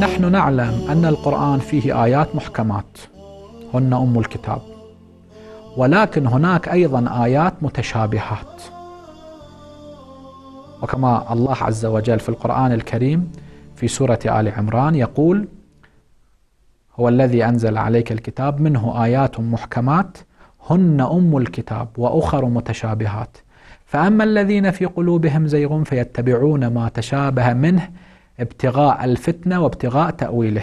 نحن نعلم أن القرآن فيه آيات محكمات هن أم الكتاب ولكن هناك أيضا آيات متشابهات وكما الله عز وجل في القرآن الكريم في سورة آل عمران يقول هو الذي أنزل عليك الكتاب منه آيات محكمات هن أم الكتاب وأخر متشابهات فأما الذين في قلوبهم زيغ فيتبعون ما تشابه منه ابتغاء الفتنة وابتغاء تأويله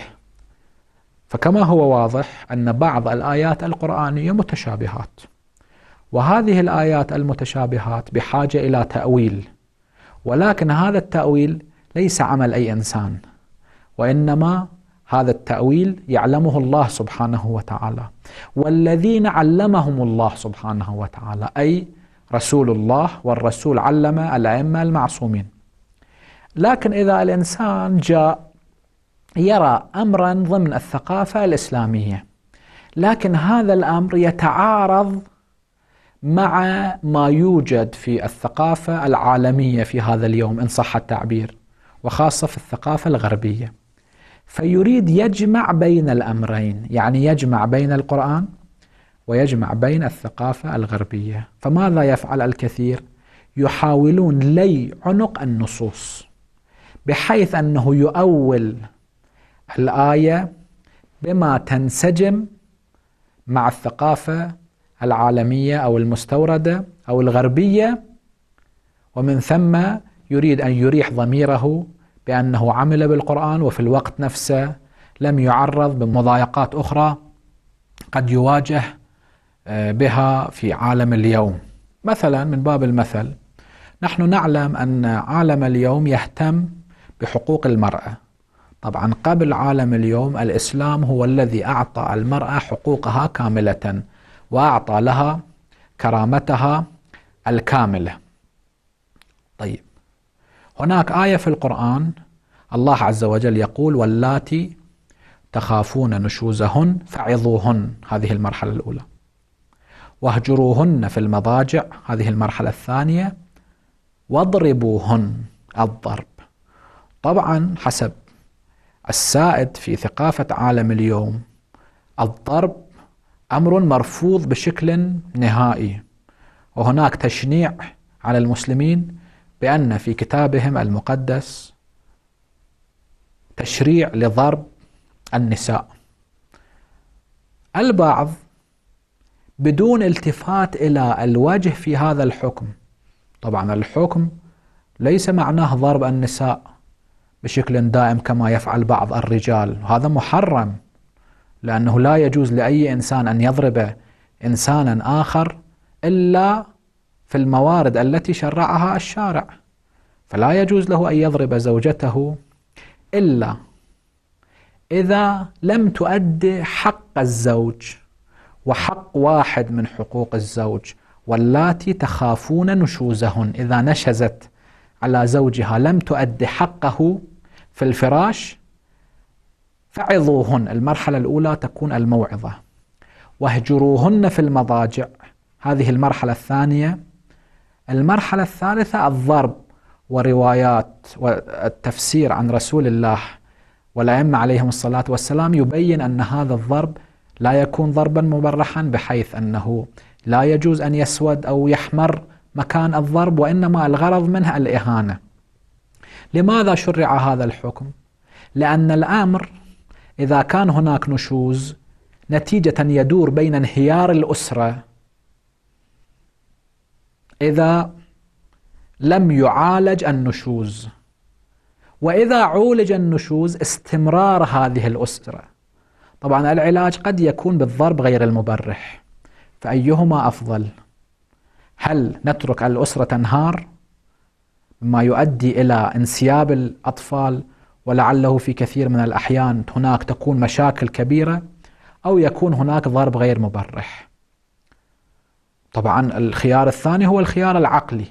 فكما هو واضح أن بعض الآيات القرآنية متشابهات وهذه الآيات المتشابهات بحاجة إلى تأويل ولكن هذا التأويل ليس عمل أي إنسان وإنما هذا التأويل يعلمه الله سبحانه وتعالى والذين علمهم الله سبحانه وتعالى أي رسول الله والرسول علم الأئمة المعصومين لكن إذا الإنسان جاء يرى أمرا ضمن الثقافة الإسلامية لكن هذا الأمر يتعارض مع ما يوجد في الثقافة العالمية في هذا اليوم إن صح التعبير وخاصة في الثقافة الغربية فيريد يجمع بين الأمرين يعني يجمع بين القرآن ويجمع بين الثقافة الغربية فماذا يفعل الكثير؟ يحاولون لي عنق النصوص بحيث انه يؤول الايه بما تنسجم مع الثقافه العالميه او المستورده او الغربيه ومن ثم يريد ان يريح ضميره بانه عمل بالقران وفي الوقت نفسه لم يعرض بمضايقات اخرى قد يواجه آه، بها في عالم اليوم مثلا من باب المثل نحن نعلم ان عالم اليوم يهتم بحقوق المرأة طبعا قبل عالم اليوم الإسلام هو الذي أعطى المرأة حقوقها كاملة وأعطى لها كرامتها الكاملة طيب هناك آية في القرآن الله عز وجل يقول واللاتي تخافون نشوزهن فعظوهن هذه المرحلة الأولى واهجروهن في المضاجع هذه المرحلة الثانية واضربوهن الضرب طبعا حسب السائد في ثقافة عالم اليوم الضرب أمر مرفوض بشكل نهائي وهناك تشنيع على المسلمين بأن في كتابهم المقدس تشريع لضرب النساء البعض بدون التفات إلى الوجه في هذا الحكم طبعا الحكم ليس معناه ضرب النساء بشكل دائم كما يفعل بعض الرجال هذا محرم لأنه لا يجوز لأي إنسان أن يضرب إنسانا آخر إلا في الموارد التي شرعها الشارع فلا يجوز له أن يضرب زوجته إلا إذا لم تؤدي حق الزوج وحق واحد من حقوق الزوج واللاتي تخافون نشوزهن إذا نشزت على زوجها لم تؤدي حقه في الفراش فعظوهن المرحلة الأولى تكون الموعظة واهجروهن في المضاجع هذه المرحلة الثانية المرحلة الثالثة الضرب وروايات والتفسير عن رسول الله والأئمة عليهم الصلاة والسلام يبين أن هذا الضرب لا يكون ضربا مبرحا بحيث أنه لا يجوز أن يسود أو يحمر مكان الضرب وإنما الغرض منها الإهانة لماذا شرع هذا الحكم؟ لأن الأمر إذا كان هناك نشوز نتيجة يدور بين انهيار الأسرة إذا لم يعالج النشوز وإذا عولج النشوز استمرار هذه الأسرة طبعا العلاج قد يكون بالضرب غير المبرح فأيهما أفضل؟ هل نترك الأسرة تنهار ما يؤدي إلى انسياب الأطفال ولعله في كثير من الأحيان هناك تكون مشاكل كبيرة أو يكون هناك ضرب غير مبرح طبعا الخيار الثاني هو الخيار العقلي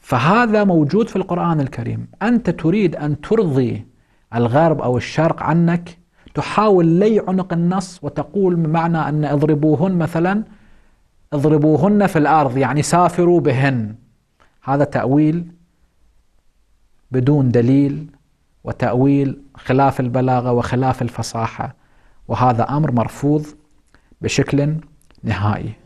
فهذا موجود في القرآن الكريم أنت تريد أن ترضي الغرب أو الشرق عنك تحاول لي عنق النص وتقول بمعنى أن اضربوهن مثلا اضربوهن في الارض يعني سافروا بهن هذا تاويل بدون دليل وتاويل خلاف البلاغه وخلاف الفصاحه وهذا امر مرفوض بشكل نهائي